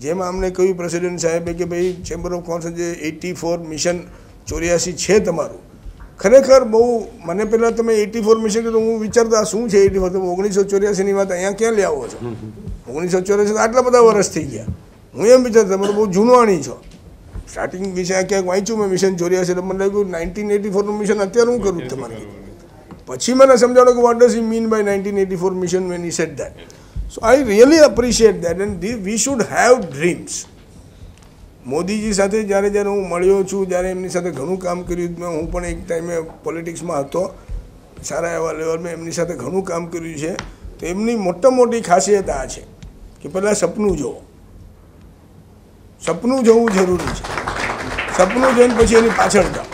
જેમાં અમને કહ્યું પ્રેસિડેન્ટ સાહેબે કે ભાઈ ચેમ્બર ઓફ કોમર્સ જે એટી ફોર મિશન ચોર્યાસી છે તમારું ખરેખર બહુ મને પહેલાં તમે એટી ફોર મિશન કીધું હું વિચારતા શું છે એટી ફોર તમે ઓગણીસો ચોર્યાસીની વાત અહીંયા ક્યાં લઈ આવો છો ઓગણીસો ચોર્યાસી આટલા બધા વર્ષ થઈ ગયા હું એમ વિચારતા તમે બહુ જૂનવાણી છો સ્ટાર્ટિંગ વિશે ક્યાંક વાંચ્યું મેં મિશન ચોર્યાસી એટલે મને લાગ્યું નાઇન્ટીન એટી ફોરનું મિશન અત્યારે હું કરું તમારે પછી મને સમજાણો કે what does he mean by nineteen eighty four mission when he set that so I really appreciate appreciate that the we should have dreams Modiji સાથે જ્યારે જ્યારે હું મળ્યો છું જ્યારે એમની સાથે ઘણું કામ કર્યું મેં હું પણ એક ટાઈમે પોલિટિક્સમાં હતો સારા એવા લેવલમાં એમની સાથે ઘણું કામ કર્યું છે તો એમની મોટા મોટી ખાસિયત આ છે કે પહેલાં સપનું જોવો સપનું જોવું જરૂરી છે સપનું જોઈને પછી એની પાછળ જાઓ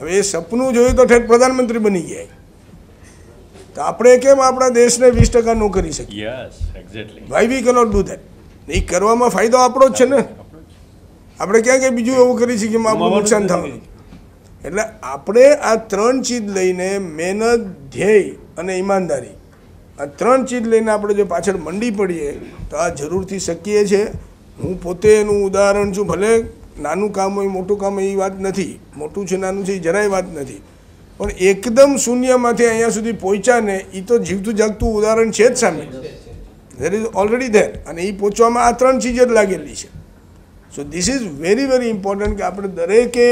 હવે એ સપનું જોયું તો ઠેઠ પ્રધાનમંત્રી બની ગયા તો આપણે કેમ આપણા દેશને વીસ ટકા નો કરી શકીએ why we cannot do that એ કરવામાં ફાયદો આપણો જ છે ને આપણે ક્યાં ક્યાં બીજું એવું કરી શકીએ આપણું નુકસાન થવાનું એટલે આપણે આ ત્રણ ચીજ લઈને મહેનત ધ્યેય અને ઈમાનદારી આ ત્રણ ચીજ લઈને આપણે જો પાછળ મંડી પડીએ તો આ જરૂરથી શકીએ છે હું પોતે એનું ઉદાહરણ છું ભલે નાનું કામ હોય મોટું કામ હોય એ વાત નથી મોટું છે નાનું છે એ જરાય વાત નથી પણ એકદમ શૂન્યમાંથી અહીંયા સુધી પહોંચ્યા ને એ તો જીવતું જાગતું ઉદાહરણ છે જ સામે દેર ઇઝ ઓલરેડી ધેર અને એ પહોંચવામાં આ ત્રણ ચીજ જ લાગેલી છે so this is very very important કે આપણે દરેકે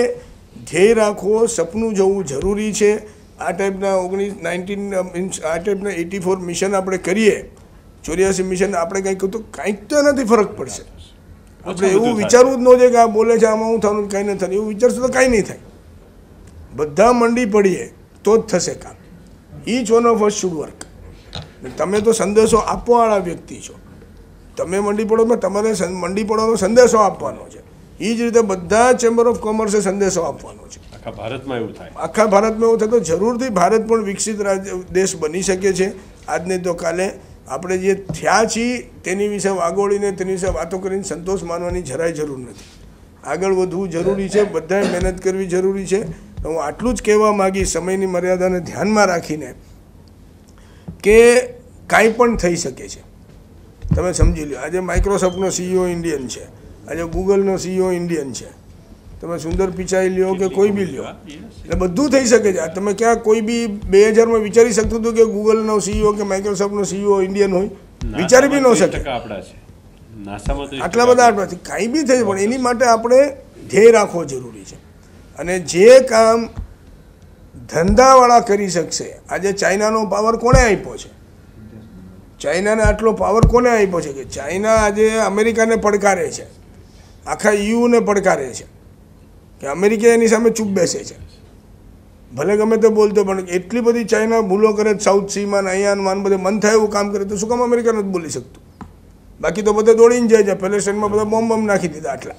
ધ્યેય રાખવો સપનું જવું જરૂરી છે આ ટાઈપના ઓગણીસ નાઇન્ટીન મીન્સ આ ટાઈપના એટી ફોર મિશન આપણે કરીએ ચોર્યાસી મિશન આપણે કંઈક તો કાંઈક તો એનાથી ફરક પડશે આપણે એવું વિચારવું જ ન જોઈએ કે આ બોલે છે આમાં હું થવાનું કંઈ ન થાય એવું વિચારશું તો કાંઈ નહીં થાય બધા મંડી પડીએ તો જ થશે કામ each one of us should work તમે તો સંદેશો આપવાવાળા વ્યક્તિ છો તમે મંડી પડોમાં તમારે મંડી પડવાનો સંદેશો આપવાનો છે એ જ રીતે બધા ચેમ્બર ઓફ કોમર્સે સંદેશો આપવાનો છે આખા ભારતમાં એવું થાય આખા ભારતમાં એવું થાય તો જરૂરથી ભારત પણ વિકસિત રાજ્ય દેશ બની શકે છે આજને તો કાલે આપણે જે થયા છીએ તેની વિશે વાગોળીને તેની વિશે વાતો કરીને સંતોષ માનવાની જરાય જરૂર નથી આગળ વધવું જરૂરી છે બધાએ મહેનત કરવી જરૂરી છે હું આટલું જ કહેવા માગી સમયની મર્યાદાને ધ્યાનમાં રાખીને કે કાંઈ પણ થઈ શકે છે તમે સમજી લો આજે માઇક્રોસોફ્ટનો સીઈઓ ઇન્ડિયન છે આજે ગૂગલનો સીઈઓ ઇન્ડિયન છે તમે સુંદર પિચાઈ લ્યો કે કોઈ બી લ્યો એટલે બધું થઈ શકે છે તમે ક્યાં કોઈ બી બે હજારમાં વિચારી શકતું હતું કે ગૂગલનો સીઈઓ કે માઇક્રોસોફ્ટનો સીઈઓ ઇન્ડિયન હોય વિચારી બી ન શકે આટલા બધા કાંઈ બી થઈ પણ એની માટે આપણે ધ્યેય રાખવો જરૂરી છે અને જે કામ ધંધાવાળા કરી શકશે આજે ચાઇનાનો પાવર કોણે આપ્યો છે ચાઇનાને આટલો પાવર કોને આપ્યો છે કે ચાઇના આજે અમેરિકાને પડકારે છે આખા યુને પડકારે છે કે અમેરિકા એની સામે ચૂપ બેસે છે ભલે ગમે તો બોલતો પણ એટલી બધી ચાઇના ભૂલો કરે સાઉથ સીમાં અહીંયા માન બધે મન થાય એવું કામ કરે તો શું કામ અમેરિકા નથી બોલી શકતું બાકી તો બધા દોડીને જાય છે પેલેસ્ટાઈનમાં બધા બોમ્બ બોમ્બ નાખી દીધા આટલા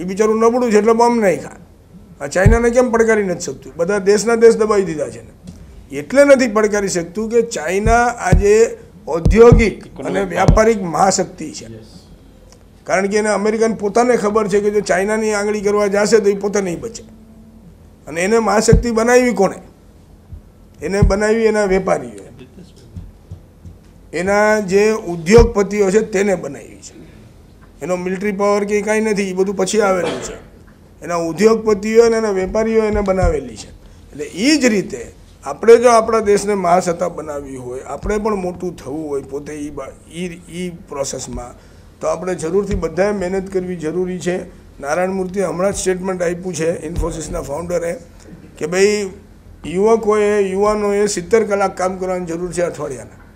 એ બિચારું નબળું છે એટલે બોમ્બ નાખ્યા આ ચાઇનાને કેમ પડકારી નથી શકતું બધા દેશના દેશ દબાવી દીધા છે એટલે નથી પડકારી શકતું કે ચાઇના આજે ઔદ્યોગિક અને વ્યાપારિક મહાશક્તિ છે કારણ કે એને અમેરિકન પોતાને ખબર છે કે જો ચાઇનાની આંગળી કરવા જશે તો એ પોતે નહીં બચે અને એને મહાશક્તિ બનાવી કોને એને બનાવી એના વેપારીઓ એના જે ઉદ્યોગપતિઓ છે તેને બનાવી છે એનો મિલિટરી પાવર કે કાંઈ નથી એ બધું પછી આવેલું છે એના ઉદ્યોગપતિઓ અને એના વેપારીઓ એને બનાવેલી છે એટલે એ જ રીતે આપણે જો આપણા દેશને મહાસત્તા બનાવવી હોય આપણે પણ મોટું થવું હોય પોતે એ એ પ્રોસેસમાં તો આપણે જરૂરથી બધાએ મહેનત કરવી જરૂરી છે નારાયણ મૂર્તિએ હમણાં જ સ્ટેટમેન્ટ આપ્યું છે ઇન્ફોસિસના ફાઉન્ડરે કે ભાઈ યુવકોએ યુવાનોએ સિત્તેર કલાક કામ કરવાની જરૂર છે અઠવાડિયાના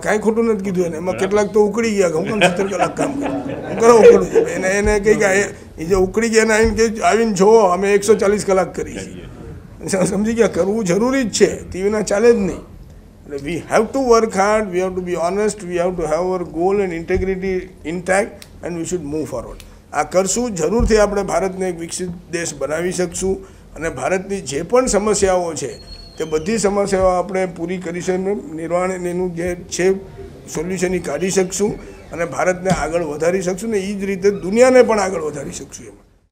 કાંઈ ખોટું નથી કીધું એને એમાં કેટલાક તો ઉકળી ગયા હું કામ સત્તર કલાક કામ કરું કરો ઉકળું એને એને કંઈ કાંઈ એ જે ઉકળી ગયા એને આવીને કે આવીને જોવો અમે એકસો ચાલીસ કલાક કરી છીએ સમજી ગયા કરવું જરૂરી જ છે ટીવીના ચાલે જ નહીં એટલે we have to work hard we have to be honest we have to have our goal and integrity intact and we should move forward આ કરશું જરૂરથી આપણે ભારતને એક વિકસિત દેશ બનાવી શકશું અને ભારતની જે પણ સમસ્યાઓ છે એ બધી સમસ્યાઓ આપણે પૂરી કરી શકીશું નિર્વાણ એનું જે છે સોલ્યુશન એ કાઢી શકશું અને ભારતને આગળ વધારી શકશું ને એ જ રીતે દુનિયાને પણ આગળ વધારી શકશું એમાં